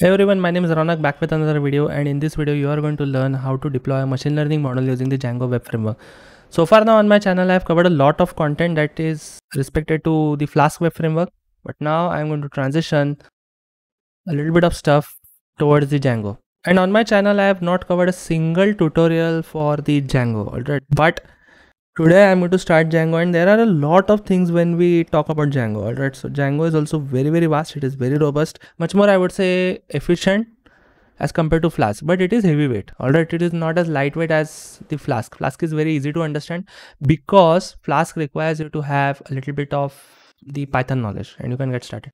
Hey everyone, my name is Ronak back with another video and in this video you are going to learn how to deploy a machine learning model using the Django web framework. So far now on my channel I have covered a lot of content that is respected to the Flask web framework but now I am going to transition a little bit of stuff towards the Django. And on my channel I have not covered a single tutorial for the Django alright but today i'm going to start django and there are a lot of things when we talk about django all right so django is also very very vast it is very robust much more i would say efficient as compared to flask but it is heavyweight all right it is not as lightweight as the flask flask is very easy to understand because flask requires you to have a little bit of the python knowledge and you can get started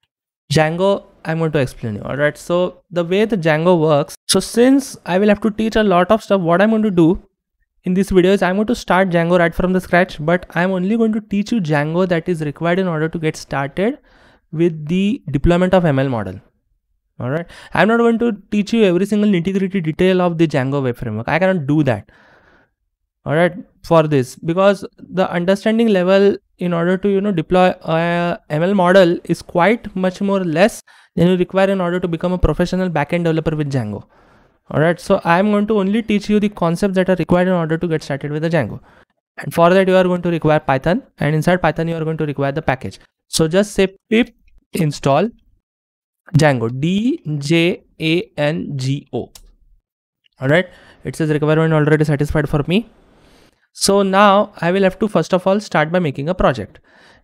Django, I'm going to explain you. All right. So the way the Django works. So since I will have to teach a lot of stuff, what I'm going to do in these videos, I'm going to start Django right from the scratch, but I'm only going to teach you Django that is required in order to get started with the deployment of ML model. All right. I'm not going to teach you every single nitty gritty detail of the Django web framework. I cannot do that. All right. For this, because the understanding level in order to, you know, deploy a ML model is quite much more less than you require in order to become a professional backend developer with Django. Alright, so I'm going to only teach you the concepts that are required in order to get started with the Django. And for that, you are going to require Python and inside Python, you are going to require the package. So just say pip install Django, D-J-A-N-G-O. Alright, it says requirement already satisfied for me. So now I will have to first of all start by making a project.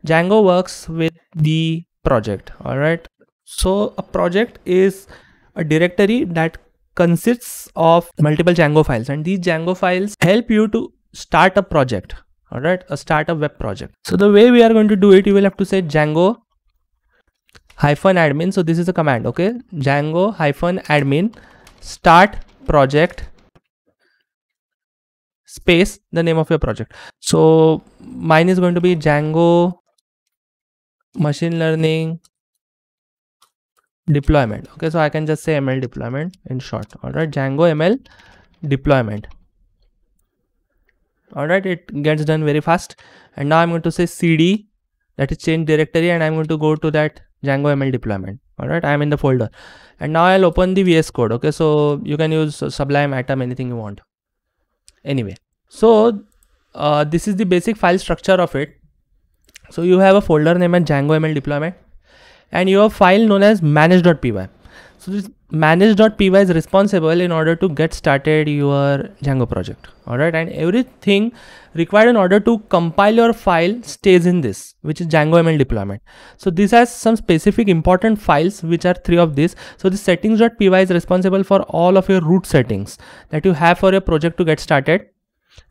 Django works with the project. Alright, so a project is a directory that consists of multiple Django files and these Django files help you to start a project. All right, a start a web project. So the way we are going to do it, you will have to say Django hyphen admin. So this is a command. Okay. Django hyphen admin start project space the name of your project. So mine is going to be Django machine learning deployment okay so i can just say ml deployment in short all right django ml deployment all right it gets done very fast and now i'm going to say cd that is change directory and i'm going to go to that django ml deployment all right i'm in the folder and now i'll open the vs code okay so you can use sublime atom anything you want anyway so uh, this is the basic file structure of it so you have a folder named django ml deployment and your file known as manage.py. So this manage.py is responsible in order to get started your Django project. All right. And everything required in order to compile your file stays in this, which is Django ML deployment. So this has some specific important files, which are three of these. So the settings.py is responsible for all of your root settings that you have for your project to get started.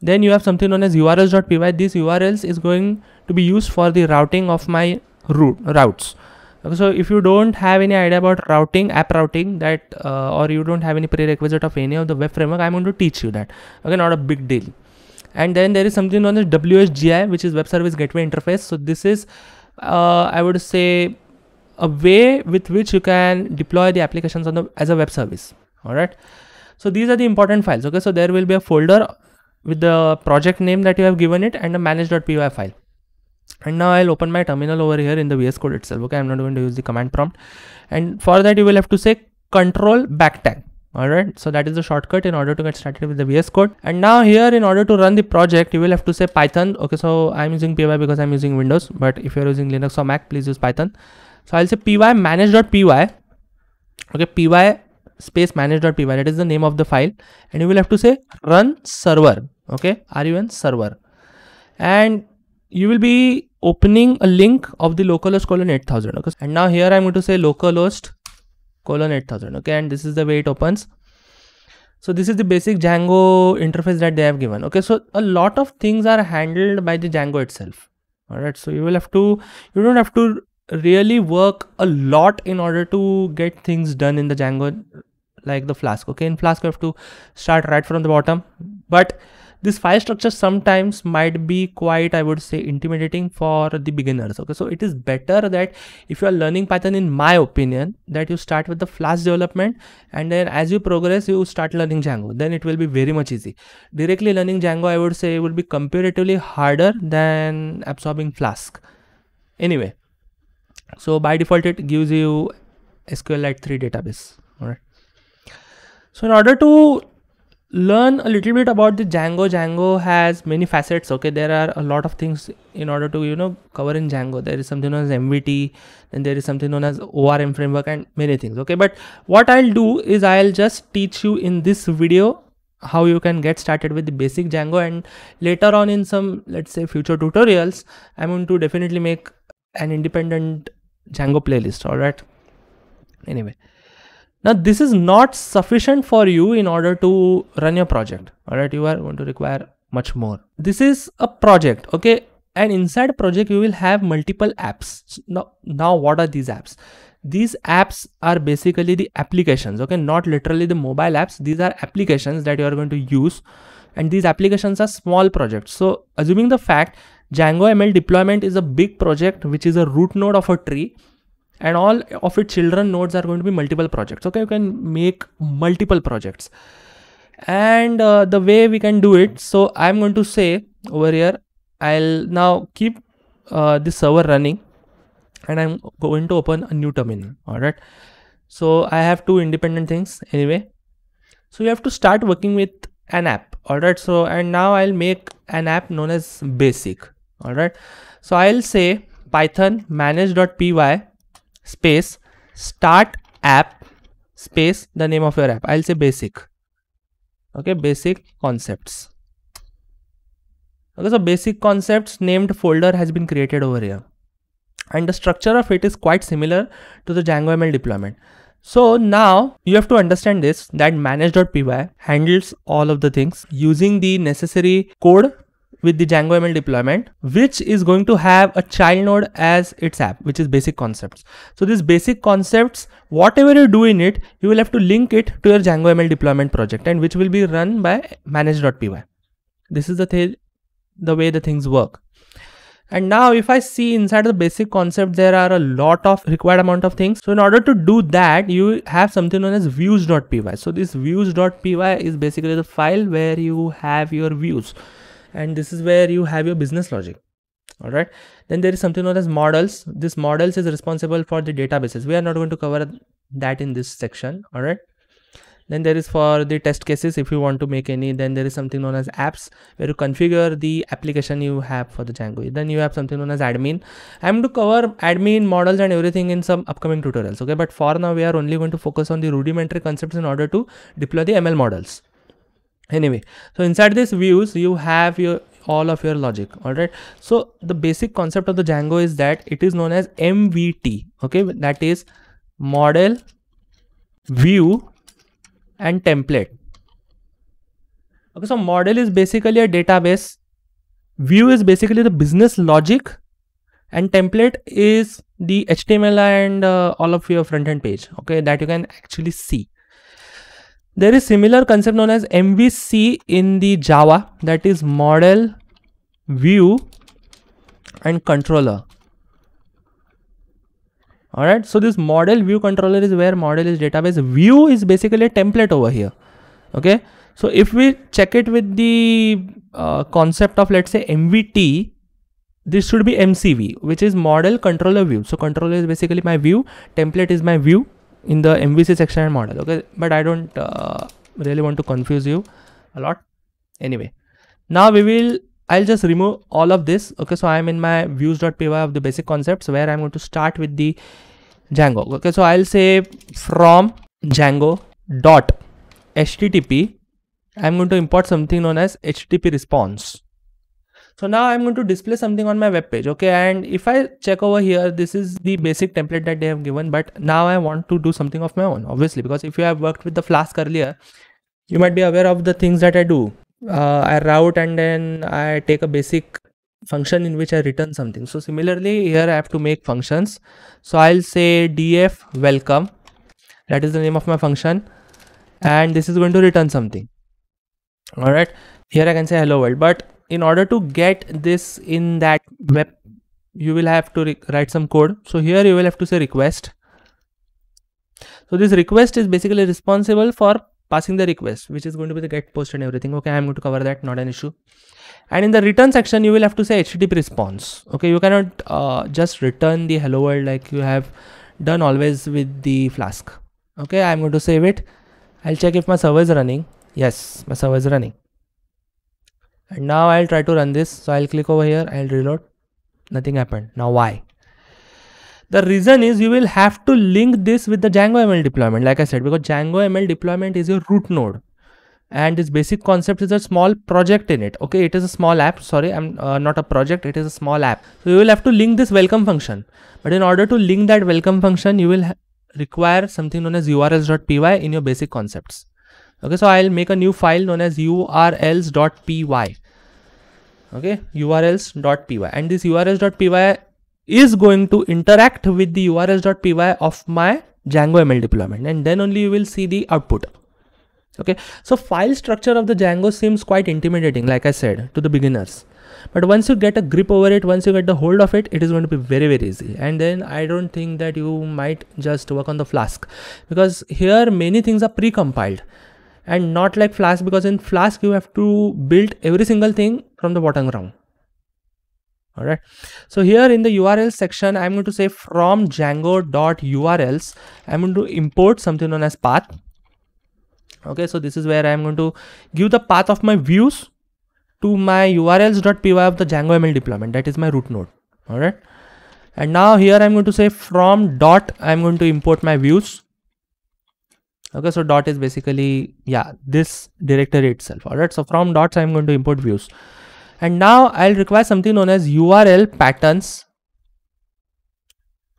Then you have something known as urls.py. These urls is going to be used for the routing of my root routes so if you don't have any idea about routing app routing that uh, or you don't have any prerequisite of any of the web framework i'm going to teach you that okay not a big deal and then there is something known as wsgi which is web service gateway interface so this is uh, i would say a way with which you can deploy the applications on the as a web service all right so these are the important files okay so there will be a folder with the project name that you have given it and a manage.py file and now I'll open my terminal over here in the VS code itself okay I'm not going to use the command prompt and for that you will have to say control tag. alright so that is the shortcut in order to get started with the VS code and now here in order to run the project you will have to say Python okay so I'm using py because I'm using Windows but if you're using Linux or Mac please use Python so I'll say py manage.py okay py space manage.py that is the name of the file and you will have to say run server okay run server and you will be opening a link of the localhost colon 8000 okay and now here i'm going to say localhost colon 8000 okay and this is the way it opens so this is the basic Django interface that they have given. Okay, so a lot of things are handled by the Django itself. All right, so you will have to, you don't have to really work a lot in order to get things done in the Django like the Flask. Okay, in Flask you have to start right from the bottom. But this file structure sometimes might be quite i would say intimidating for the beginners okay so it is better that if you are learning python in my opinion that you start with the flash development and then as you progress you start learning django then it will be very much easy directly learning django i would say would be comparatively harder than absorbing flask anyway so by default it gives you sqlite 3 database all right so in order to learn a little bit about the Django. Django has many facets. Okay, there are a lot of things in order to you know cover in Django. There is something known as MVT, and there is something known as ORM framework, and many things. Okay, but what I'll do is I'll just teach you in this video how you can get started with the basic Django, and later on in some let's say future tutorials, I'm going to definitely make an independent Django playlist. All right. Anyway. Now this is not sufficient for you in order to run your project. All right, you are going to require much more. This is a project, okay? And inside project, you will have multiple apps. Now, now what are these apps? These apps are basically the applications, okay? Not literally the mobile apps. These are applications that you are going to use. And these applications are small projects. So assuming the fact Django ML deployment is a big project, which is a root node of a tree and all of its children nodes are going to be multiple projects okay you can make multiple projects and uh, the way we can do it so i'm going to say over here i'll now keep uh, this server running and i'm going to open a new terminal all right so i have two independent things anyway so you have to start working with an app all right so and now i'll make an app known as basic all right so i'll say python manage.py space start app space the name of your app. I'll say basic. Okay, basic concepts. Okay, so basic concepts named folder has been created over here. And the structure of it is quite similar to the Django ML deployment. So now you have to understand this that manage.py handles all of the things using the necessary code with the Django ML deployment, which is going to have a child node as its app, which is basic concepts. So these basic concepts, whatever you do in it, you will have to link it to your Django ML deployment project and which will be run by manage.py. This is the, th the way the things work. And now if I see inside the basic concept, there are a lot of required amount of things. So in order to do that, you have something known as views.py. So this views.py is basically the file where you have your views and this is where you have your business logic all right then there is something known as models this models is responsible for the databases we are not going to cover that in this section all right then there is for the test cases if you want to make any then there is something known as apps where you configure the application you have for the django then you have something known as admin i'm going to cover admin models and everything in some upcoming tutorials okay but for now we are only going to focus on the rudimentary concepts in order to deploy the ml models anyway so inside this views you have your all of your logic all right so the basic concept of the django is that it is known as mvt okay that is model view and template okay so model is basically a database view is basically the business logic and template is the html and uh, all of your front end page okay that you can actually see there is similar concept known as MVC in the Java that is model, view and controller. Alright, so this model view controller is where model is database. View is basically a template over here. Okay, so if we check it with the uh, concept of let's say MVT, this should be MCV, which is model controller view. So controller is basically my view, template is my view, in the MVC section model okay but I don't uh, really want to confuse you a lot anyway now we will I'll just remove all of this okay so I'm in my views.py of the basic concepts where I'm going to start with the Django okay so I'll say from Django dot HTTP I'm going to import something known as HTTP response so now I'm going to display something on my web page. Okay. And if I check over here, this is the basic template that they have given. But now I want to do something of my own, obviously, because if you have worked with the Flask earlier, you might be aware of the things that I do. Uh, I route and then I take a basic function in which I return something. So similarly, here I have to make functions. So I'll say df welcome. That is the name of my function. And this is going to return something. All right. Here I can say hello world, but in order to get this in that web you will have to write some code so here you will have to say request so this request is basically responsible for passing the request which is going to be the get post and everything okay i'm going to cover that not an issue and in the return section you will have to say http response okay you cannot uh, just return the hello world like you have done always with the flask okay i'm going to save it i'll check if my server is running yes my server is running and now I'll try to run this so I'll click over here I'll reload nothing happened now why the reason is you will have to link this with the Django ML deployment like I said because Django ML deployment is your root node and this basic concept is a small project in it okay it is a small app sorry i'm uh, not a project it is a small app so you will have to link this welcome function but in order to link that welcome function you will require something known as urls.py in your basic concepts okay so i'll make a new file known as urls.py okay urls.py and this urls.py is going to interact with the urls.py of my Django ML deployment and then only you will see the output. Okay, so file structure of the Django seems quite intimidating, like I said, to the beginners. But once you get a grip over it, once you get the hold of it, it is going to be very, very easy. And then I don't think that you might just work on the Flask because here many things are pre-compiled and not like Flask because in Flask you have to build every single thing from the bottom ground. Alright, so here in the URL section, I'm going to say from django.urls, I'm going to import something known as path. Okay, so this is where I'm going to give the path of my views to my urls.py of the Django ML deployment. That is my root node. Alright, and now here I'm going to say from dot, I'm going to import my views okay so dot is basically yeah this directory itself all right so from dots i'm going to import views and now i'll require something known as url patterns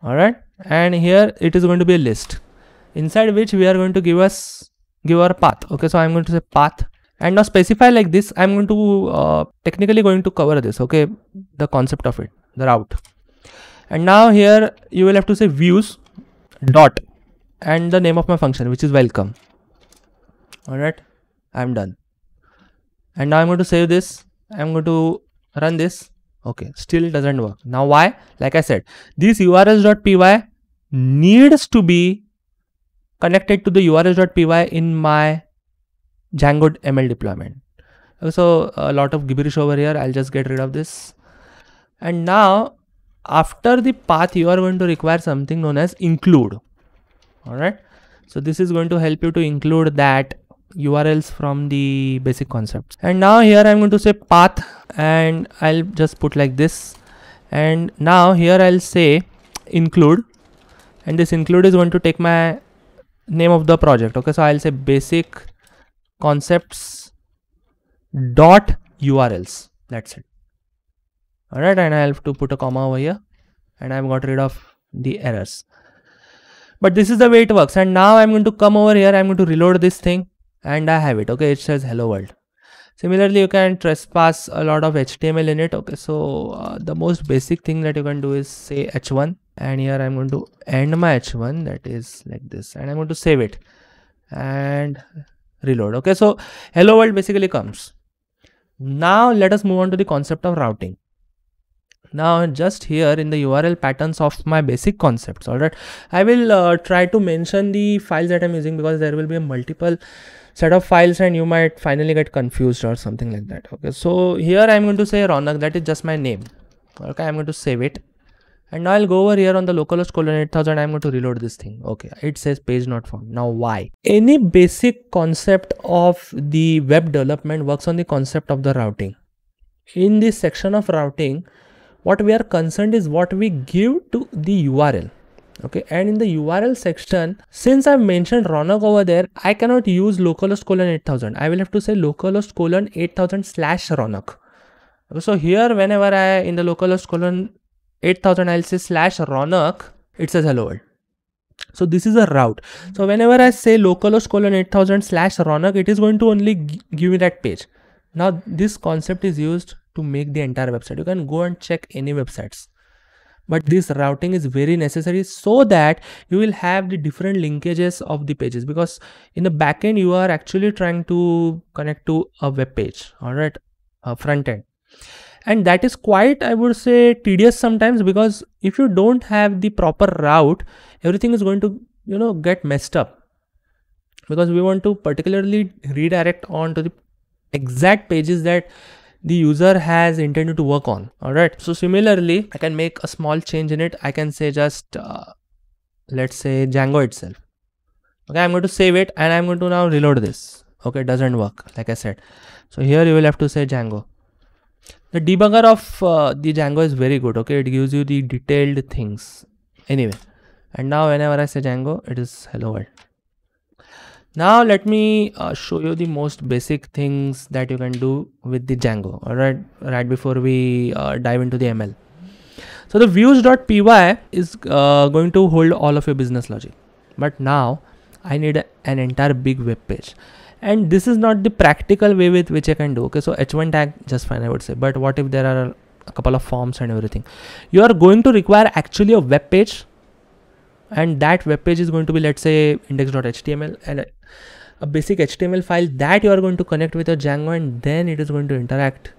all right and here it is going to be a list inside which we are going to give us give our path okay so i'm going to say path and now specify like this i'm going to uh, technically going to cover this okay the concept of it the route and now here you will have to say views dot and the name of my function which is welcome alright I'm done and now I'm going to save this I'm going to run this okay still doesn't work now why like I said this urls.py needs to be connected to the urls.py in my Django ML deployment so a lot of gibberish over here I'll just get rid of this and now after the path you are going to require something known as include all right so this is going to help you to include that urls from the basic concepts and now here i'm going to say path and i'll just put like this and now here i'll say include and this include is going to take my name of the project okay so i'll say basic concepts dot urls that's it all right and i have to put a comma over here and i've got rid of the errors but this is the way it works and now i'm going to come over here i'm going to reload this thing and i have it okay it says hello world similarly you can trespass a lot of html in it okay so uh, the most basic thing that you can do is say h1 and here i'm going to end my h1 that is like this and i'm going to save it and reload okay so hello world basically comes now let us move on to the concept of routing now just here in the url patterns of my basic concepts all right i will uh, try to mention the files that i'm using because there will be a multiple set of files and you might finally get confused or something like that okay so here i'm going to say ronak that is just my name okay i'm going to save it and now i'll go over here on the localhost colon 8000 i'm going to reload this thing okay it says page not found now why any basic concept of the web development works on the concept of the routing in this section of routing what we are concerned is what we give to the url okay and in the url section since i've mentioned Ronak over there i cannot use localhost colon 8000 i will have to say localhost colon 8000 slash ronog so here whenever i in the localhost colon 8000 i'll say slash ronog it says hello world so this is a route so whenever i say localhost colon 8000 slash ronog it is going to only give me that page now this concept is used to make the entire website. You can go and check any websites. But this routing is very necessary so that you will have the different linkages of the pages because in the backend you are actually trying to connect to a web page, all right, a front end and that is quite i would say tedious sometimes because if you don't have the proper route everything is going to you know get messed up because we want to particularly redirect on to the exact pages that the user has intended to work on. All right. So similarly, I can make a small change in it. I can say just, uh, let's say Django itself. Okay. I'm going to save it and I'm going to now reload this. Okay. doesn't work. Like I said. So here you will have to say Django. The debugger of uh, the Django is very good. Okay. It gives you the detailed things anyway. And now whenever I say Django, it is hello world now let me uh, show you the most basic things that you can do with the django all right right before we uh, dive into the ml so the views.py is uh, going to hold all of your business logic but now i need a, an entire big web page and this is not the practical way with which i can do okay so h1 tag just fine i would say but what if there are a couple of forms and everything you are going to require actually a web page and that web page is going to be let's say index.html and a basic HTML file that you are going to connect with your Django and then it is going to interact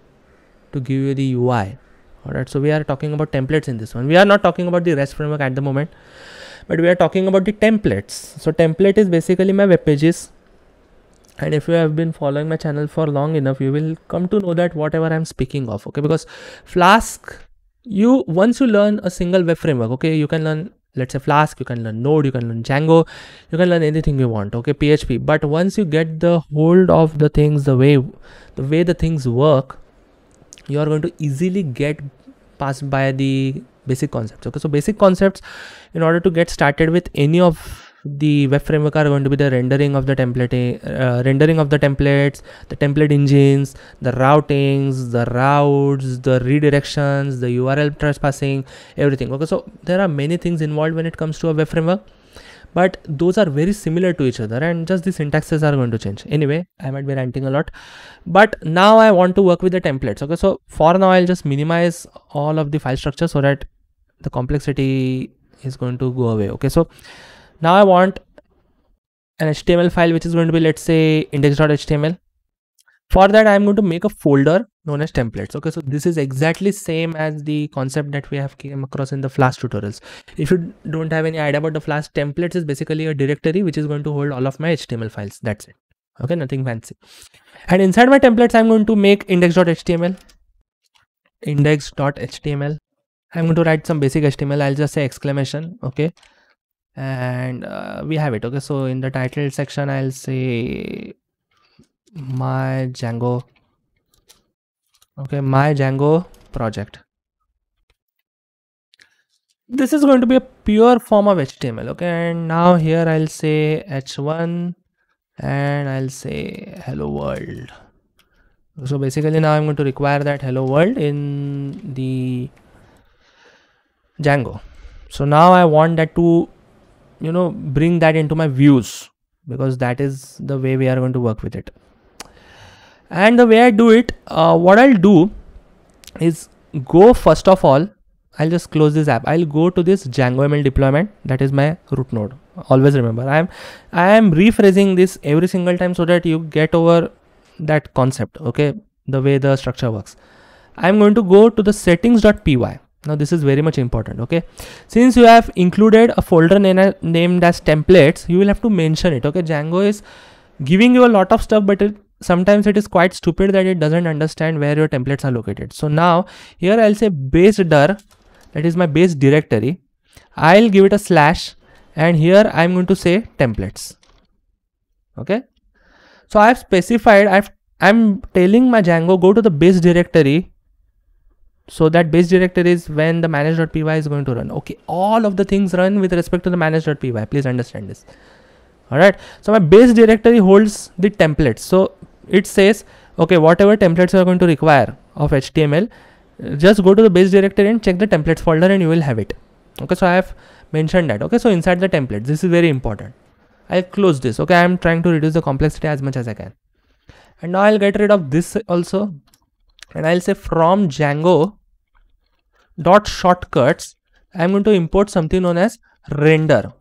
to give you the UI. Alright, so we are talking about templates in this one. We are not talking about the REST framework at the moment, but we are talking about the templates. So template is basically my web pages. And if you have been following my channel for long enough, you will come to know that whatever I'm speaking of, okay? Because Flask, you once you learn a single web framework, okay, you can learn let's say flask you can learn node you can learn django you can learn anything you want okay php but once you get the hold of the things the way the way the things work you are going to easily get passed by the basic concepts okay so basic concepts in order to get started with any of the web framework are going to be the rendering of the template eh, uh, rendering of the templates the template engines the routings the routes the redirections the url trespassing everything okay so there are many things involved when it comes to a web framework but those are very similar to each other and just the syntaxes are going to change anyway i might be ranting a lot but now i want to work with the templates okay so for now i'll just minimize all of the file structure so that the complexity is going to go away okay so now I want an HTML file which is going to be let's say index.html. For that I'm going to make a folder known as templates. Okay, so this is exactly same as the concept that we have came across in the Flash tutorials. If you don't have any idea about the Flash templates is basically a directory which is going to hold all of my HTML files. That's it. Okay, nothing fancy. And inside my templates I'm going to make index.html index.html I'm going to write some basic HTML. I'll just say exclamation. Okay and uh, we have it okay so in the title section i'll say my django okay my django project this is going to be a pure form of html okay and now here i'll say h1 and i'll say hello world so basically now i'm going to require that hello world in the django so now i want that to you know bring that into my views because that is the way we are going to work with it and the way i do it uh, what i'll do is go first of all i'll just close this app i'll go to this django ml deployment that is my root node always remember i am i am rephrasing this every single time so that you get over that concept okay the way the structure works i'm going to go to the settings.py now this is very much important okay since you have included a folder na named as templates you will have to mention it okay django is giving you a lot of stuff but it, sometimes it is quite stupid that it doesn't understand where your templates are located so now here i'll say base dir that is my base directory i'll give it a slash and here i'm going to say templates okay so i've specified i've i'm telling my django go to the base directory so that base directory is when the manage.py is going to run okay all of the things run with respect to the manage.py please understand this all right so my base directory holds the templates so it says okay whatever templates you are going to require of html just go to the base directory and check the templates folder and you will have it okay so i have mentioned that okay so inside the templates this is very important i'll close this okay i'm trying to reduce the complexity as much as i can and now i'll get rid of this also and I'll say from Django dot shortcuts I'm going to import something known as render.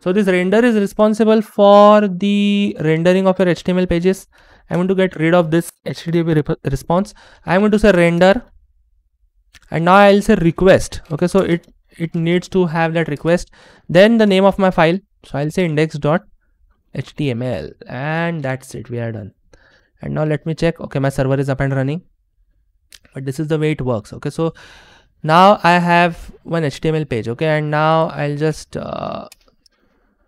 So this render is responsible for the rendering of your HTML pages. I'm going to get rid of this HTTP response. I'm going to say render and now I'll say request. Okay, so it, it needs to have that request. Then the name of my file. So I'll say index dot HTML and that's it. We are done. And now let me check. Okay, my server is up and running but this is the way it works okay so now i have one html page okay and now i'll just uh,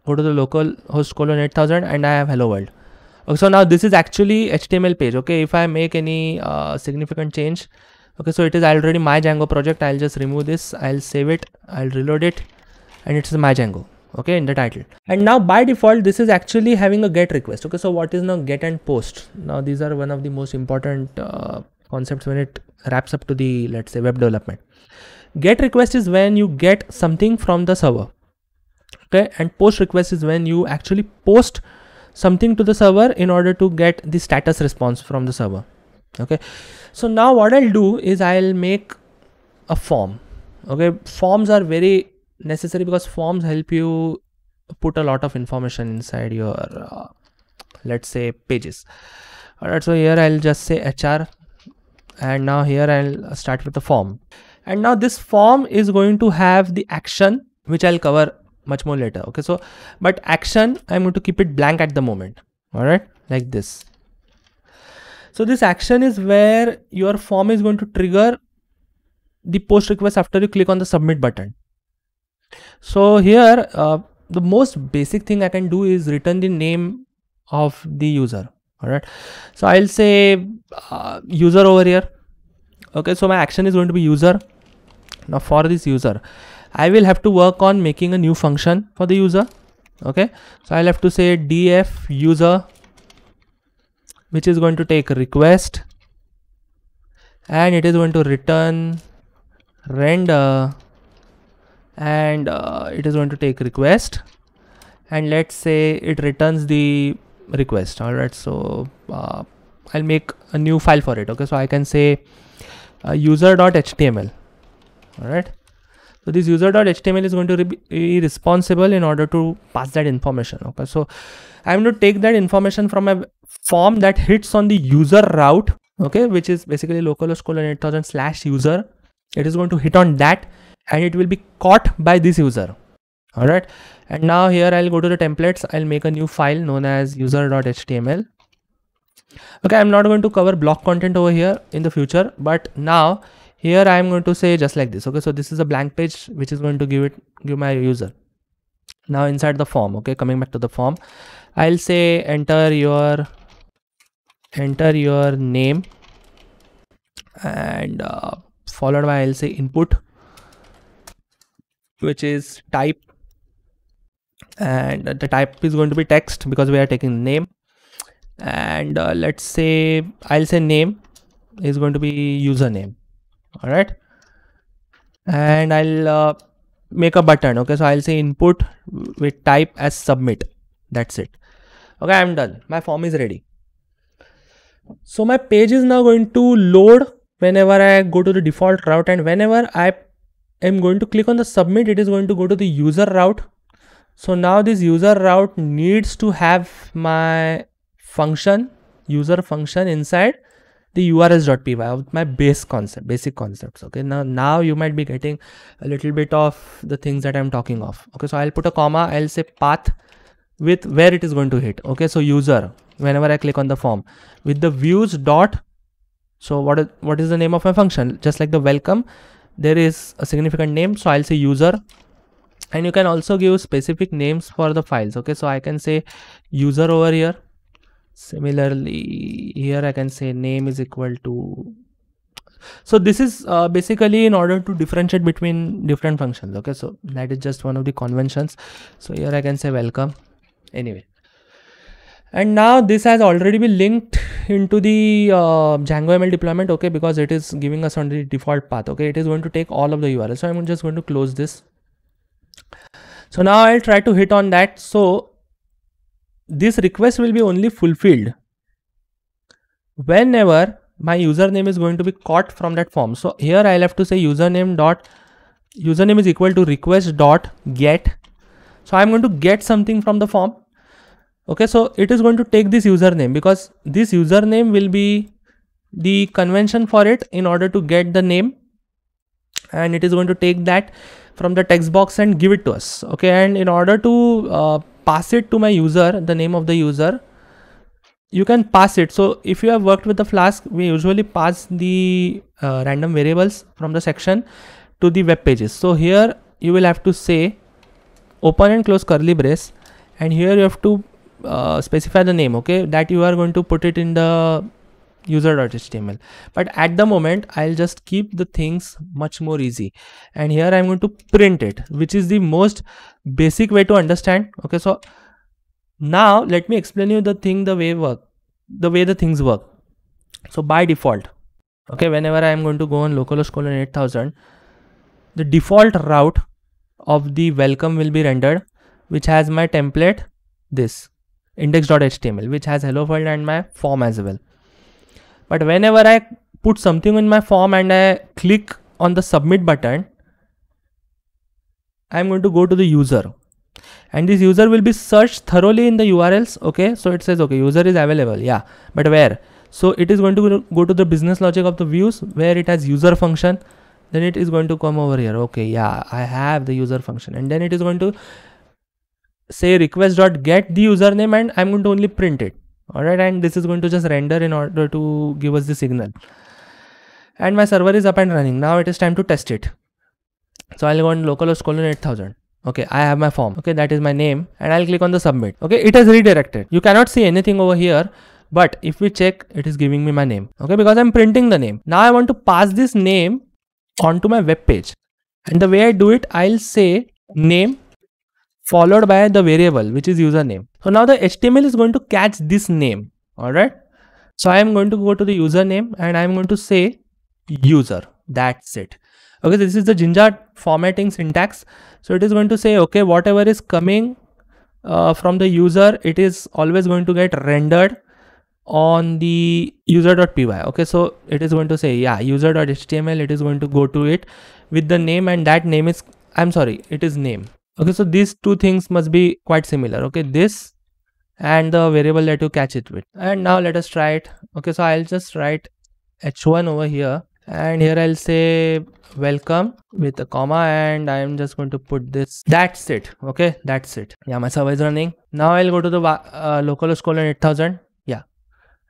go to the local host colon 8000 and i have hello world okay so now this is actually html page okay if i make any uh, significant change okay so it is already my django project i'll just remove this i'll save it i'll reload it and it's my django okay in the title and now by default this is actually having a get request okay so what is now get and post now these are one of the most important uh, concepts when it wraps up to the let's say web development get request is when you get something from the server okay and post request is when you actually post something to the server in order to get the status response from the server okay so now what i'll do is i'll make a form okay forms are very necessary because forms help you put a lot of information inside your uh, let's say pages all right so here i'll just say hr and now here I'll start with the form and now this form is going to have the action which I'll cover much more later okay so but action I'm going to keep it blank at the moment all right like this so this action is where your form is going to trigger the post request after you click on the submit button so here uh, the most basic thing I can do is return the name of the user all right so i'll say uh, user over here okay so my action is going to be user now for this user i will have to work on making a new function for the user okay so i'll have to say df user which is going to take request and it is going to return render and uh, it is going to take request and let's say it returns the request alright so uh, I'll make a new file for it okay so I can say uh, user.html alright so this user.html is going to be responsible in order to pass that information okay so I'm going to take that information from a form that hits on the user route okay which is basically localhost colon 8000 slash user it is going to hit on that and it will be caught by this user all right and now here I'll go to the templates. I'll make a new file known as user.html. Okay, I'm not going to cover block content over here in the future, but now here I am going to say just like this. Okay, so this is a blank page which is going to give it give my user. Now inside the form, okay, coming back to the form, I'll say enter your enter your name and uh, followed by I'll say input which is type and the type is going to be text because we are taking name and uh, let's say I'll say name is going to be username all right and I'll uh, make a button okay so I'll say input with type as submit that's it okay I'm done my form is ready so my page is now going to load whenever I go to the default route and whenever I am going to click on the submit it is going to go to the user route so now this user route needs to have my function user function inside the urs.py of my base concept basic concepts okay now now you might be getting a little bit of the things that i'm talking of okay so i'll put a comma i'll say path with where it is going to hit okay so user whenever i click on the form with the views dot so what is what is the name of my function just like the welcome there is a significant name so i'll say user and you can also give specific names for the files okay so i can say user over here similarly here i can say name is equal to so this is uh, basically in order to differentiate between different functions okay so that is just one of the conventions so here i can say welcome anyway and now this has already been linked into the uh, django ml deployment okay because it is giving us on the default path okay it is going to take all of the url so i'm just going to close this so now I'll try to hit on that. So this request will be only fulfilled whenever my username is going to be caught from that form. So here I'll have to say username dot username is equal to request dot get. So I'm going to get something from the form. Okay, so it is going to take this username because this username will be the convention for it in order to get the name and it is going to take that from the text box and give it to us okay and in order to uh, pass it to my user the name of the user you can pass it so if you have worked with the flask we usually pass the uh, random variables from the section to the web pages so here you will have to say open and close curly brace and here you have to uh, specify the name okay that you are going to put it in the user.html but at the moment i'll just keep the things much more easy and here i'm going to print it which is the most basic way to understand okay so now let me explain you the thing the way work the way the things work so by default okay whenever i am going to go on localhost colon 8000 the default route of the welcome will be rendered which has my template this index.html which has hello world and my form as well but whenever I put something in my form and I click on the submit button, I'm going to go to the user and this user will be searched thoroughly in the URLs. Okay. So it says, okay, user is available. Yeah. But where? So it is going to go to the business logic of the views where it has user function. Then it is going to come over here. Okay. Yeah. I have the user function and then it is going to say request dot get the username and I'm going to only print it all right and this is going to just render in order to give us the signal and my server is up and running now it is time to test it so i'll go on localhost colon 8000 okay i have my form okay that is my name and i'll click on the submit okay it has redirected you cannot see anything over here but if we check it is giving me my name okay because i'm printing the name now i want to pass this name onto my web page and the way i do it i'll say name followed by the variable which is username. So now the HTML is going to catch this name. All right. So I am going to go to the username and I am going to say user. That's it. Okay. This is the Jinja formatting syntax. So it is going to say, okay, whatever is coming uh, from the user, it is always going to get rendered on the user.py. Okay. So it is going to say, yeah, user.html. It is going to go to it with the name and that name is, I'm sorry, it is name okay so these two things must be quite similar okay this and the variable that you catch it with and now let us try it okay so i'll just write h1 over here and here i'll say welcome with a comma and i'm just going to put this that's it okay that's it yeah my server is running now i'll go to the uh, school colon 8000 yeah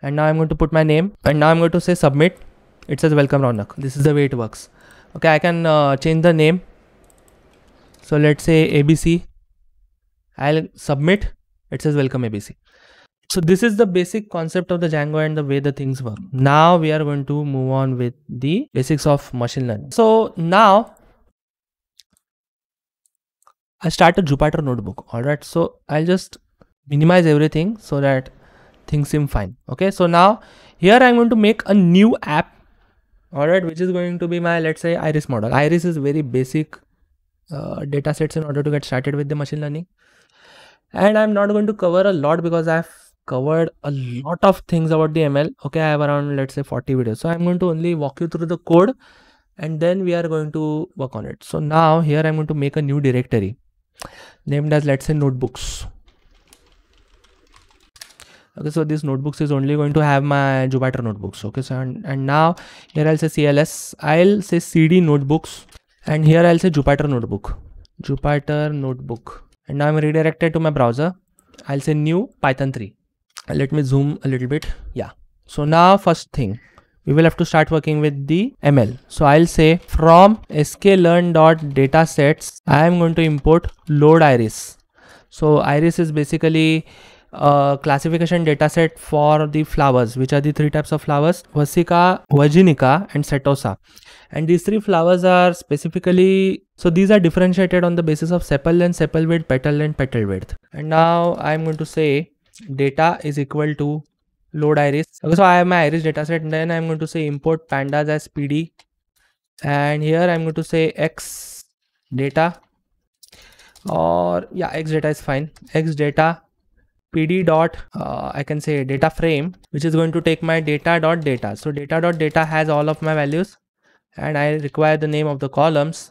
and now i'm going to put my name and now i'm going to say submit it says welcome ronak this is the way it works okay i can uh, change the name so let's say ABC, I'll submit, it says welcome ABC. So this is the basic concept of the Django and the way the things work. Now we are going to move on with the basics of machine learning. So now I start a Jupyter notebook. All right. So I'll just minimize everything so that things seem fine. Okay. So now here I'm going to make a new app. All right. Which is going to be my, let's say iris model. Iris is very basic uh, data sets in order to get started with the machine learning. And I'm not going to cover a lot because I've covered a lot of things about the ML. Okay, I have around let's say 40 videos. So I'm going to only walk you through the code and then we are going to work on it. So now here I'm going to make a new directory named as let's say notebooks. Okay, so this notebooks is only going to have my Jupyter notebooks. Okay, so and, and now here I'll say CLS. I'll say CD notebooks and here I'll say Jupyter Notebook. Jupyter Notebook. And now I'm redirected to my browser. I'll say new Python 3. Let me zoom a little bit. Yeah. So now first thing, we will have to start working with the ML. So I'll say from sklearn.datasets, I am going to import load iris. So iris is basically classification classification dataset for the flowers, which are the three types of flowers, Vesica, Virginica and Setosa. And these three flowers are specifically, so these are differentiated on the basis of sepal length, sepal width, petal length, petal width. And now I'm going to say data is equal to load iris. Okay, so I have my iris dataset and then I'm going to say import pandas as PD. And here I'm going to say X data or yeah, X data is fine. X data pd dot uh, i can say data frame which is going to take my data dot data so data dot data has all of my values and i require the name of the columns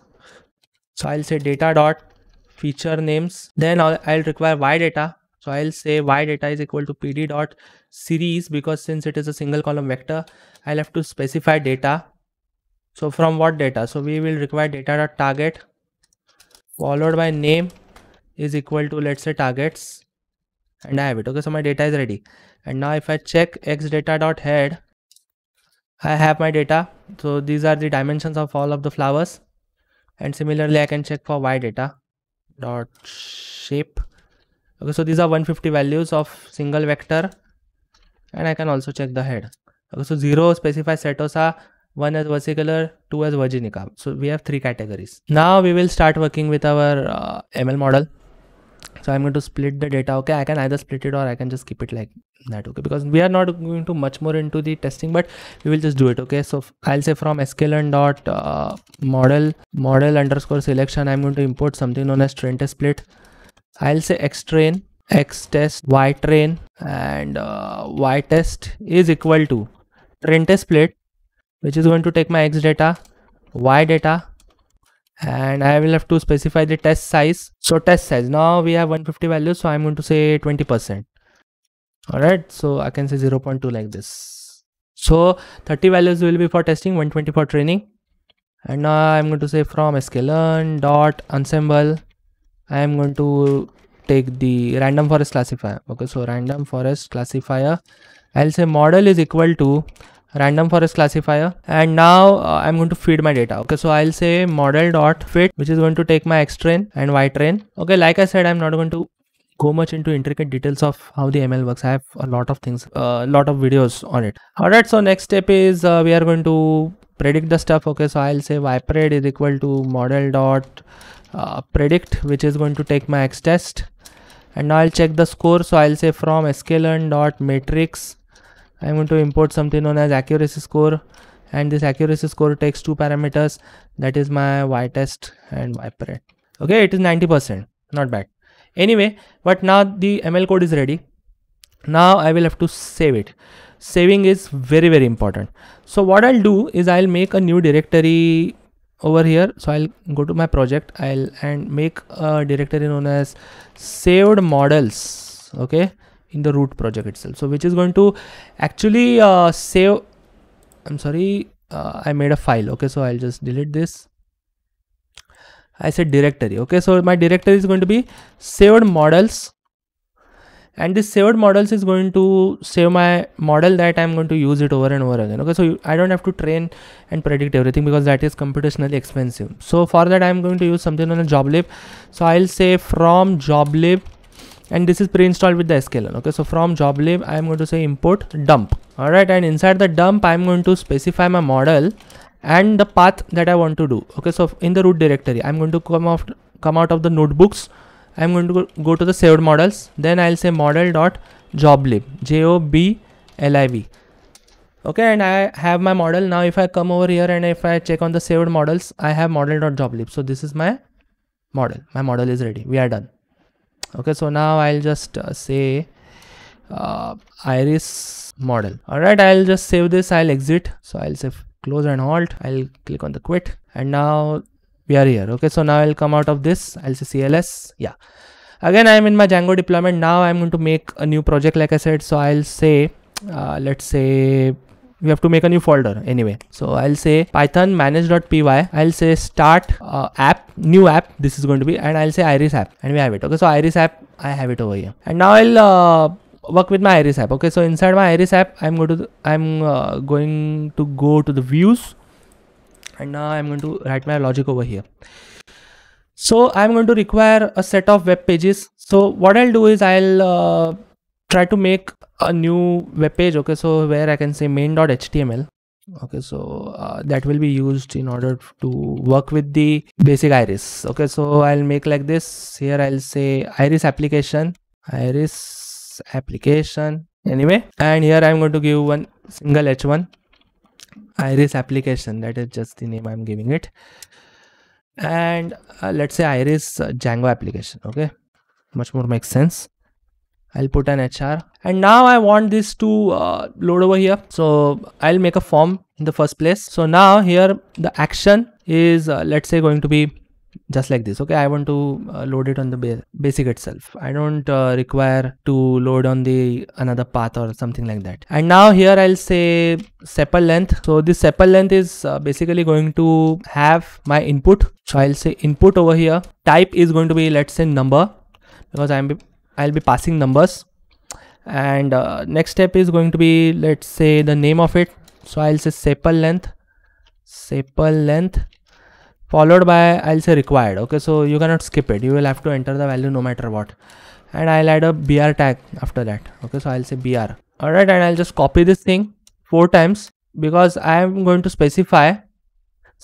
so i'll say data dot feature names then I'll, I'll require y data so i'll say y data is equal to pd dot series because since it is a single column vector i'll have to specify data so from what data so we will require data dot target followed by name is equal to let's say targets and I have it. Okay, so my data is ready. And now if I check x data dot head, I have my data. So these are the dimensions of all of the flowers. And similarly, I can check for y data dot shape. Okay, so these are 150 values of single vector. And I can also check the head. Okay, so 0 specifies setosa, 1 as vesicular, 2 as virginica. So we have three categories. Now we will start working with our uh, ML model so i'm going to split the data okay i can either split it or i can just keep it like that okay because we are not going to much more into the testing but we will just do it okay so i'll say from sklearn dot uh, model model underscore selection i'm going to import something known as train test split i'll say x train x test y train and uh, y test is equal to train test split which is going to take my x data y data and I will have to specify the test size. So test size, now we have 150 value, so I'm going to say 20%. Alright, so I can say 0 0.2 like this. So 30 values will be for testing, 120 for training. And now I'm going to say from sklearn dot ensemble, I am going to take the random forest classifier. Okay, so random forest classifier. I'll say model is equal to random forest classifier and now uh, i'm going to feed my data okay so i'll say model dot fit which is going to take my x train and y train okay like i said i'm not going to go much into intricate details of how the ml works i have a lot of things a uh, lot of videos on it all right so next step is uh, we are going to predict the stuff okay so i'll say ypred is equal to model dot uh, predict which is going to take my x test and now i'll check the score so i'll say from sklearn dot matrix I'm going to import something known as accuracy score and this accuracy score takes two parameters that is my y test and y parade okay it is 90% not bad anyway but now the ml code is ready now i will have to save it saving is very very important so what i'll do is i'll make a new directory over here so i'll go to my project i'll and make a directory known as saved models okay in the root project itself so which is going to actually uh, save i'm sorry uh, i made a file okay so i'll just delete this i said directory okay so my directory is going to be saved models and this saved models is going to save my model that i'm going to use it over and over again okay so you, i don't have to train and predict everything because that is computationally expensive so for that i'm going to use something on a job so i'll say from job and this is pre-installed with the sklearn okay so from joblib i am going to say import dump all right and inside the dump i'm going to specify my model and the path that i want to do okay so in the root directory i'm going to come off come out of the notebooks i'm going to go to the saved models then i'll say model dot joblib j o b l i v okay and i have my model now if i come over here and if i check on the saved models i have model dot joblib so this is my model my model is ready we are done okay so now i'll just uh, say uh, iris model all right i'll just save this i'll exit so i'll say close and halt i'll click on the quit and now we are here okay so now i'll come out of this i'll say cls yeah again i'm in my django deployment now i'm going to make a new project like i said so i'll say uh, let's say we have to make a new folder anyway so i'll say python manage.py i'll say start uh, app new app this is going to be and i'll say iris app and we have it okay so iris app i have it over here and now i'll uh, work with my iris app okay so inside my iris app i'm going to i'm uh, going to go to the views and now i'm going to write my logic over here so i'm going to require a set of web pages so what i'll do is i'll uh, try to make a new web page okay so where i can say main.html okay so uh, that will be used in order to work with the basic iris okay so i'll make like this here i'll say iris application iris application anyway and here i'm going to give one single h1 iris application that is just the name i'm giving it and uh, let's say iris uh, django application okay much more makes sense I'll put an HR and now I want this to uh, load over here. So I'll make a form in the first place. So now here the action is uh, let's say going to be just like this. Okay, I want to uh, load it on the ba basic itself. I don't uh, require to load on the another path or something like that. And now here I'll say sepal length. So this sepal length is uh, basically going to have my input. So I'll say input over here. Type is going to be let's say number because I'm I'll be passing numbers and uh, next step is going to be let's say the name of it so I'll say sepal length sepal length followed by I'll say required okay so you cannot skip it you will have to enter the value no matter what and I'll add a br tag after that okay so I'll say br alright and I'll just copy this thing four times because I am going to specify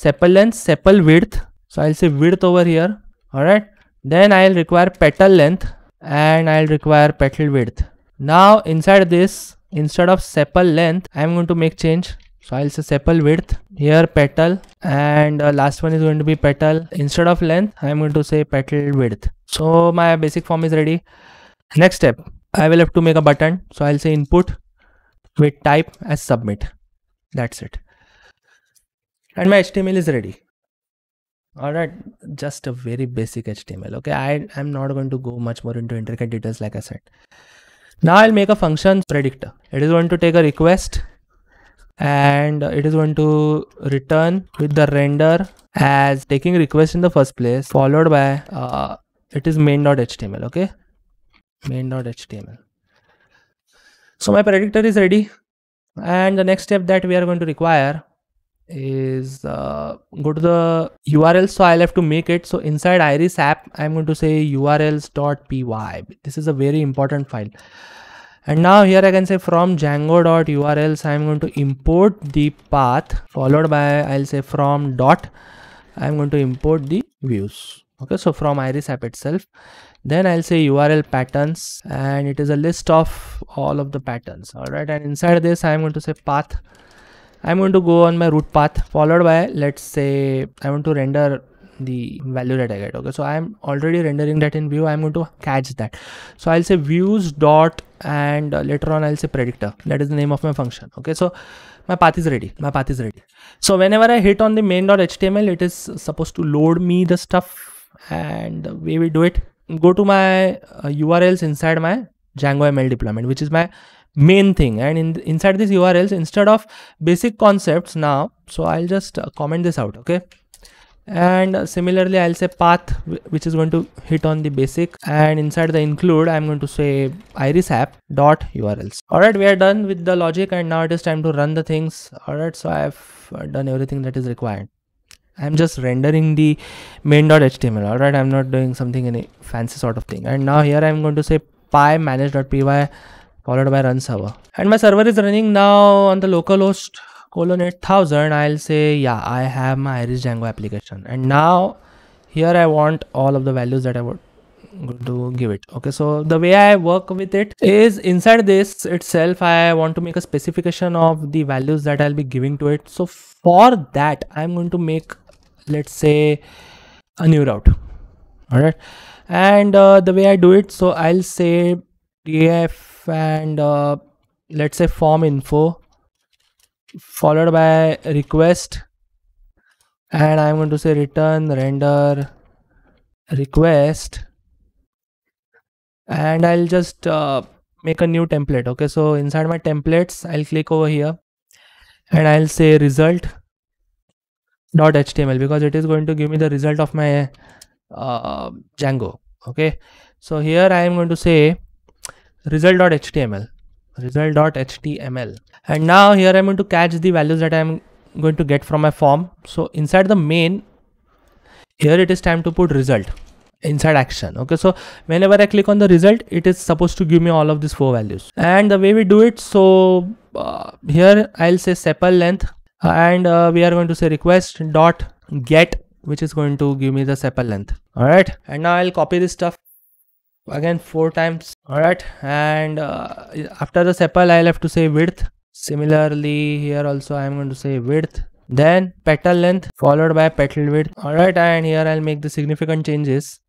sepal length sepal width so I'll say width over here alright then I'll require petal length and I'll require petal width. Now inside this, instead of sepal length, I'm going to make change. So I'll say sepal width, here petal and uh, last one is going to be petal. Instead of length, I'm going to say petal width. So my basic form is ready. Next step, I will have to make a button. So I'll say input with type as submit. That's it. And my HTML is ready all right just a very basic html okay i i'm not going to go much more into intricate details like i said now i'll make a function predictor it is going to take a request and it is going to return with the render as taking request in the first place followed by uh, it is main.html okay main.html so my predictor is ready and the next step that we are going to require is uh, go to the url so i'll have to make it so inside iris app i'm going to say urls.py this is a very important file and now here i can say from django.urls i'm going to import the path followed by i'll say from dot i'm going to import the views okay so from iris app itself then i'll say url patterns and it is a list of all of the patterns all right and inside this i'm going to say path I'm going to go on my root path followed by let's say I want to render the value that I get okay so I'm already rendering that in view I'm going to catch that so I'll say views dot and uh, later on I'll say predictor that is the name of my function okay so my path is ready my path is ready so whenever I hit on the main.html it is supposed to load me the stuff and the way we do it go to my uh, URLs inside my Django ML deployment which is my main thing and in inside this urls instead of basic concepts now so i'll just uh, comment this out okay and similarly i'll say path which is going to hit on the basic and inside the include i'm going to say iris app dot urls all right we are done with the logic and now it is time to run the things all right so i've uh, done everything that is required i'm just rendering the main.html all right i'm not doing something any fancy sort of thing and now here i'm going to say py manage.py followed by run server and my server is running now on the localhost colon 8000 I'll say yeah I have my Iris Django application and now here I want all of the values that I would to give it okay so the way I work with it is inside this itself I want to make a specification of the values that I'll be giving to it so for that I'm going to make let's say a new route all right and uh, the way I do it so I'll say df and uh, let's say form info followed by request and I'm going to say return render request and I'll just uh, make a new template okay so inside my templates I'll click over here and I'll say result dot html because it is going to give me the result of my uh, Django okay so here I am going to say result.html result.html and now here I'm going to catch the values that I'm going to get from my form so inside the main here it is time to put result inside action okay so whenever I click on the result it is supposed to give me all of these four values and the way we do it so uh, here I'll say sepal length and uh, we are going to say request dot get which is going to give me the sepal length all right and now I'll copy this stuff again four times all right and uh, after the sepal i'll have to say width similarly here also i'm going to say width then petal length followed by petal width all right and here i'll make the significant changes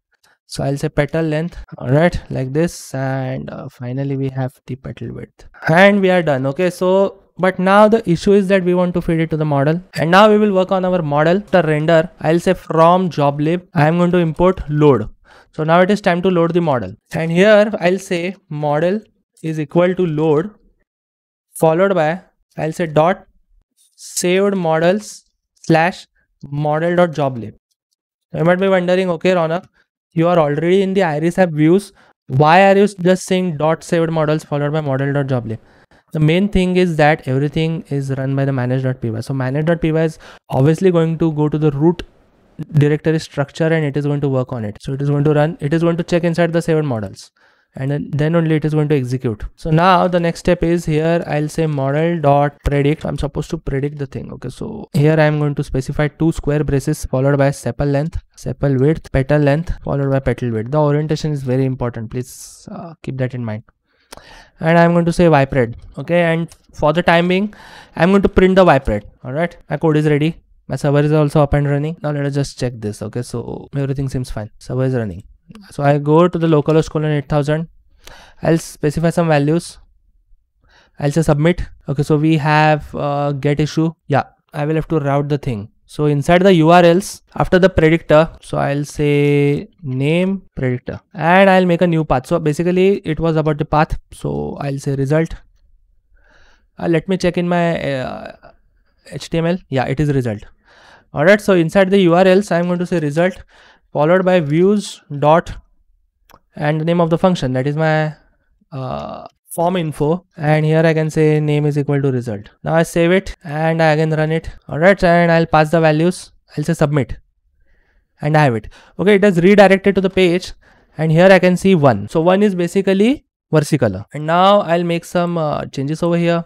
so i'll say petal length all right like this and uh, finally we have the petal width and we are done okay so but now the issue is that we want to feed it to the model and now we will work on our model the render i'll say from joblib, i'm going to import load so now it is time to load the model. And here I'll say model is equal to load followed by I'll say dot saved models slash model dot joblib. You might be wondering, okay, Ronak, you are already in the Iris app views. Why are you just saying dot saved models followed by model dot joblib? The main thing is that everything is run by the manage.py. So manage.py is obviously going to go to the root directory structure and it is going to work on it. So it is going to run, it is going to check inside the seven models and then only it is going to execute. So now the next step is here I'll say model dot predict. I'm supposed to predict the thing. Okay, so here I'm going to specify two square braces followed by sepal length, sepal width, petal length followed by petal width. The orientation is very important. Please uh, keep that in mind and I'm going to say ypred okay and for the time being I'm going to print the ypred alright my code is ready my server is also up and running now let us just check this okay so everything seems fine server is running so i go to the localhost colon 8000 i'll specify some values i'll say submit okay so we have uh, get issue yeah i will have to route the thing so inside the urls after the predictor so i'll say name predictor and i'll make a new path so basically it was about the path so i'll say result uh, let me check in my uh, html yeah it is result alright so inside the urls I'm going to say result followed by views dot and the name of the function that is my uh, form info and here I can say name is equal to result now I save it and I again run it alright and I'll pass the values I'll say submit and I have it okay it has redirected to the page and here I can see one so one is basically versicolor and now I'll make some uh, changes over here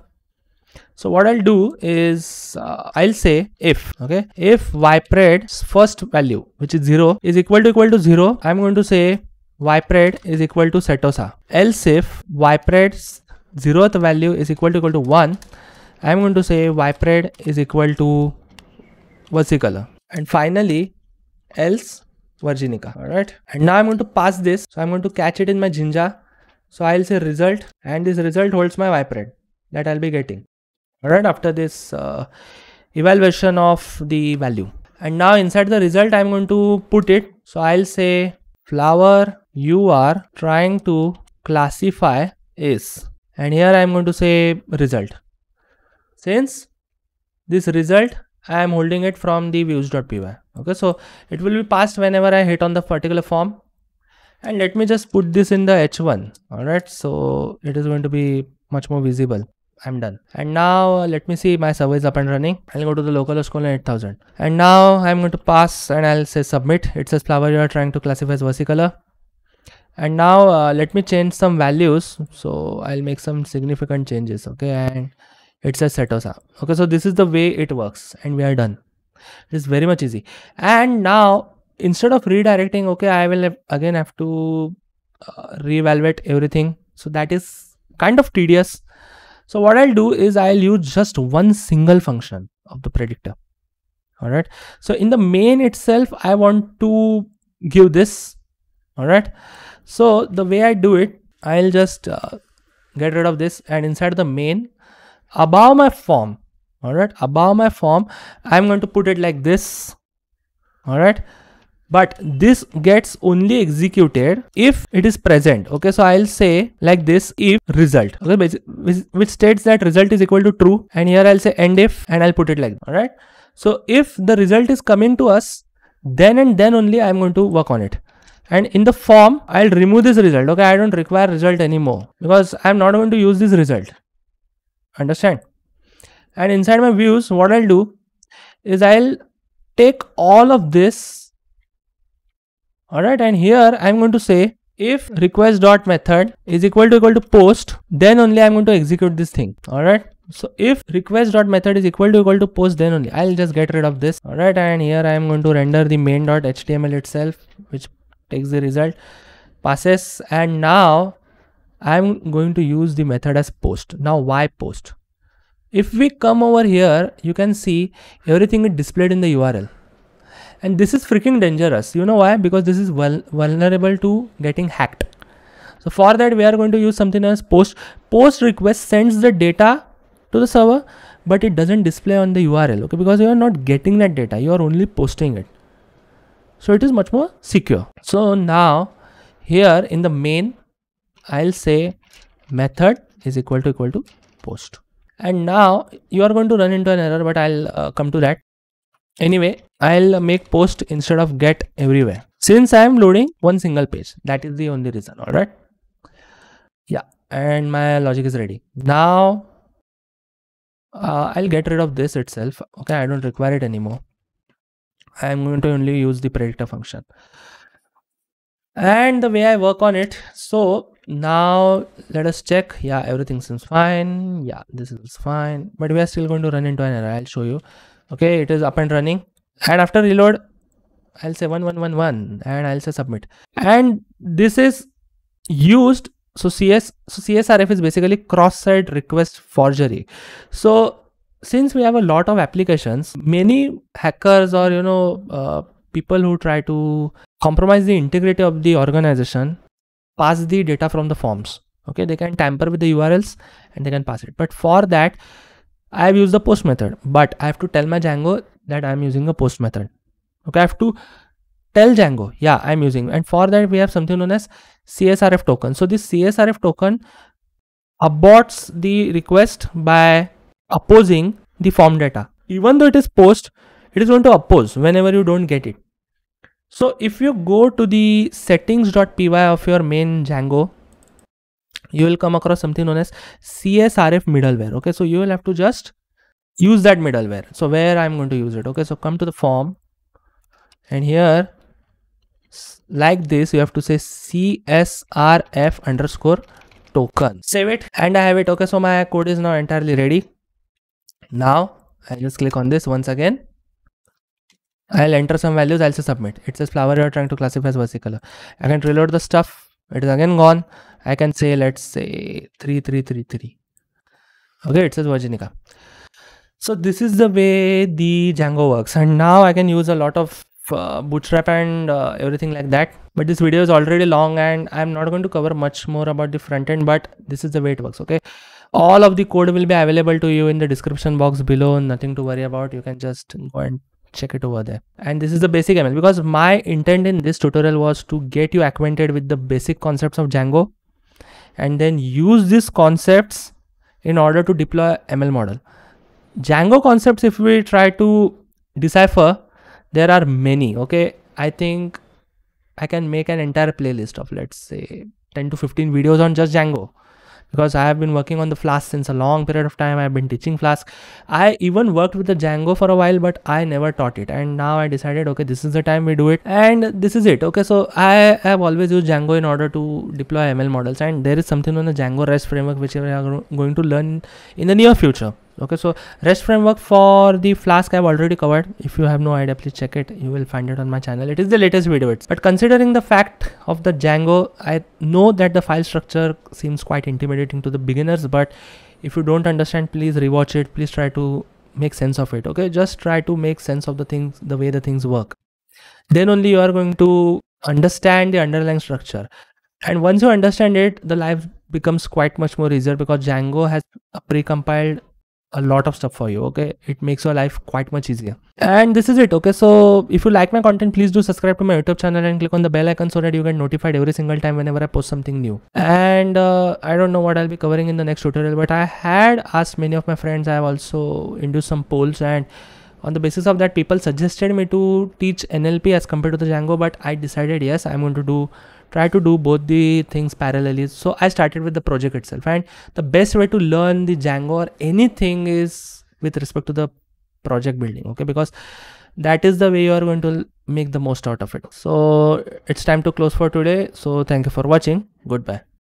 so what I'll do is uh, I'll say if okay if ypred's first value which is 0 is equal to equal to 0 I'm going to say ypred is equal to setosa else if ypred's zeroth value is equal to equal to 1 I'm going to say ypred is equal to color and finally else virginica all right and now I'm going to pass this so I'm going to catch it in my jinja so I'll say result and this result holds my ypred that I'll be getting all right after this uh, evaluation of the value and now inside the result i'm going to put it so i'll say flower you are trying to classify is and here i'm going to say result since this result i am holding it from the views.py okay so it will be passed whenever i hit on the particular form and let me just put this in the h1 all right so it is going to be much more visible I'm done. And now uh, let me see my survey is up and running. I'll go to the local school and 8000. And now I'm going to pass and I'll say submit. It says flower you are trying to classify as versicolor. And now uh, let me change some values. So I'll make some significant changes. Okay. And it says setosa. Okay. So this is the way it works and we are done. It is very much easy. And now instead of redirecting, okay, I will have, again have to uh, reevaluate everything. So that is kind of tedious so what I'll do is I'll use just one single function of the predictor. All right. So in the main itself, I want to give this. All right. So the way I do it, I'll just uh, get rid of this and inside the main above my form. All right. Above my form, I'm going to put it like this. All right but this gets only executed if it is present okay so i'll say like this if result okay which states that result is equal to true and here i'll say end if and i'll put it like all right so if the result is coming to us then and then only i'm going to work on it and in the form i'll remove this result okay i don't require result anymore because i'm not going to use this result understand and inside my views what i'll do is i'll take all of this Alright, and here I'm going to say if request dot method is equal to equal to post, then only I'm going to execute this thing. Alright. So if request dot method is equal to equal to post, then only I'll just get rid of this. Alright, and here I'm going to render the main dot HTML itself, which takes the result, passes, and now I'm going to use the method as post. Now why post? If we come over here, you can see everything is displayed in the URL and this is freaking dangerous you know why because this is well vulnerable to getting hacked so for that we are going to use something as post post request sends the data to the server but it doesn't display on the url okay because you are not getting that data you are only posting it so it is much more secure so now here in the main i'll say method is equal to equal to post and now you are going to run into an error but i'll uh, come to that Anyway, I'll make post instead of get everywhere since I am loading one single page. That is the only reason. All right. Yeah. And my logic is ready. Now uh, I'll get rid of this itself. Okay. I don't require it anymore. I'm going to only use the predictor function and the way I work on it. So now let us check. Yeah. Everything seems fine. Yeah. This is fine, but we are still going to run into an error. I'll show you okay it is up and running and after reload i'll say 1111 and i'll say submit and this is used so cs so csrf is basically cross site request forgery so since we have a lot of applications many hackers or you know uh, people who try to compromise the integrity of the organization pass the data from the forms okay they can tamper with the urls and they can pass it but for that I have used the post method, but I have to tell my Django that I'm using a post method. Okay, I have to tell Django, yeah, I'm using. And for that, we have something known as CSRF token. So this CSRF token aborts the request by opposing the form data. Even though it is post, it is going to oppose whenever you don't get it. So if you go to the settings.py of your main Django you will come across something known as CSRF middleware. Okay, so you will have to just use that middleware. So where I'm going to use it. Okay, so come to the form and here like this you have to say CSRF underscore token. Save it and I have it. Okay, so my code is now entirely ready. Now I'll just click on this once again. I'll enter some values, I'll say submit. It says flower you're trying to classify as versicolor. I can reload the stuff. It is again gone. I can say, let's say 3333. Okay, it says Virginica. So this is the way the Django works. And now I can use a lot of uh, bootstrap and uh, everything like that but this video is already long and i'm not going to cover much more about the front end but this is the way it works okay all of the code will be available to you in the description box below nothing to worry about you can just go and check it over there and this is the basic ml because my intent in this tutorial was to get you acquainted with the basic concepts of django and then use these concepts in order to deploy ML model. Django concepts, if we try to decipher, there are many. Okay, I think I can make an entire playlist of let's say 10 to 15 videos on just Django because I have been working on the Flask since a long period of time. I've been teaching Flask. I even worked with the Django for a while, but I never taught it. And now I decided, okay, this is the time we do it. And this is it. Okay, so I have always used Django in order to deploy ML models. And there is something on the Django REST framework which we are going to learn in the near future okay so rest framework for the flask i've already covered if you have no idea please check it you will find it on my channel it is the latest video it's but considering the fact of the django i know that the file structure seems quite intimidating to the beginners but if you don't understand please rewatch it please try to make sense of it okay just try to make sense of the things the way the things work then only you are going to understand the underlying structure and once you understand it the life becomes quite much more easier because django has a precompiled a lot of stuff for you okay it makes your life quite much easier and this is it okay so if you like my content please do subscribe to my youtube channel and click on the bell icon so that you get notified every single time whenever i post something new and uh, i don't know what i'll be covering in the next tutorial but i had asked many of my friends i have also induced some polls and on the basis of that people suggested me to teach nlp as compared to the django but i decided yes i'm going to do try to do both the things parallelly so i started with the project itself and the best way to learn the django or anything is with respect to the project building okay because that is the way you are going to make the most out of it so it's time to close for today so thank you for watching goodbye